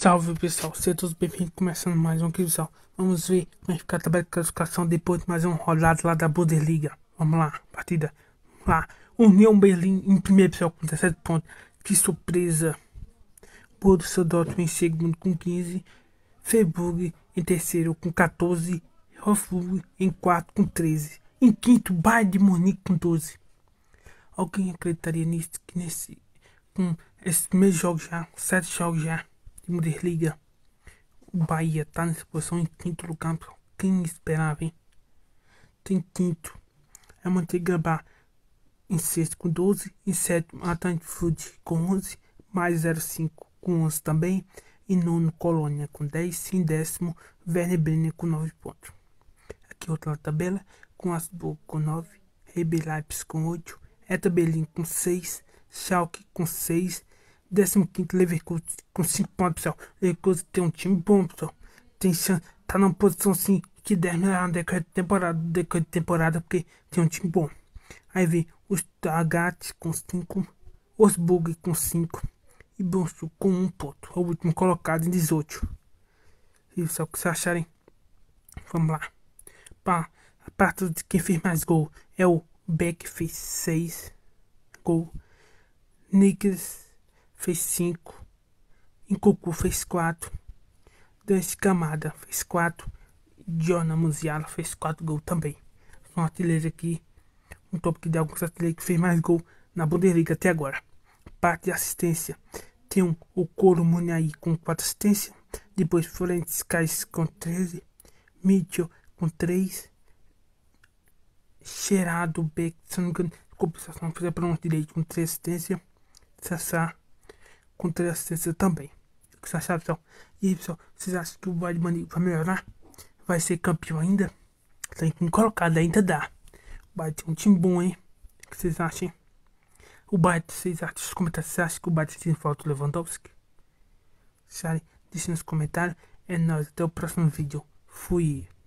Salve pessoal, sejam todos bem-vindos, começando mais um quinzal. Vamos ver como é que fica a tabela de classificação depois de mais um rodado lá da Bundesliga. Vamos lá, partida. Vamos lá, União Berlim em primeiro pessoal com 17 pontos. Que surpresa! Borussia Dortmund em segundo com 15. Freiburg em terceiro com 14. Hoffburg em quarto com 13. Em quinto, Bayern de Munique com 12. Alguém acreditaria nisso? Que nesse, com esses meus jogos já, sete jogos já time desliga. O Bahia tá nessa posição em quinto lugar. Quem esperava, hein? Tem quinto. É Mantegabá em sexto com 12. Em sétimo, Atlante Food com 11. Mais 0,5 com 11 também. E nono, Colônia com 10. E em décimo, Werner com 9 pontos. Aqui é outra tabela. Com Asburgo com 9. Rebelapes com 8. Eta Berlim com 6. Schalke com 6 15 Leverkusen com 5 pontos, pessoal. Leverkusen tem um time bom, pessoal. Tem chance, tá numa posição assim que deve melhorar no é decorrer de temporada, decorrer da temporada, porque tem um time bom. Aí vem o Stuttgart com 5, Osburg com 5 e Bonsu com 1 um ponto. É o último colocado em 18. E só que vocês acharem, vamos lá. Pá, a parte de quem fez mais gol é o Beck, fez 6 gol. Nickels fez 5. Em Cucu fez 4. Dance Camada fez 4. Diona Musiala fez 4 gols também. São artilheiros aqui. Um top que deu alguns artilheiros que fez mais gol na Bundesliga até agora. Parte de assistência. Tem um, o Coro Munhaí com 4 assistências. Depois Florentes Cais com 13. Mitchell com 3. Cheirado Beck, se não me engano, desculpa se pronto direito, com 3 assistências. Sassá com três assistências também. O Que vocês acharam, pessoal. E aí, pessoal, vocês acham que o Bayern vai melhorar? Vai ser campeão ainda? Tem que colocado ainda dá. O Bayern tem um time bom, hein? O que vocês acham? O Bayern, vocês acham? Nos comentários, vocês acham que o Bayern tem falta do Lewandowski? Vocês Deixa nos comentários. É nóis, até o próximo vídeo. Fui.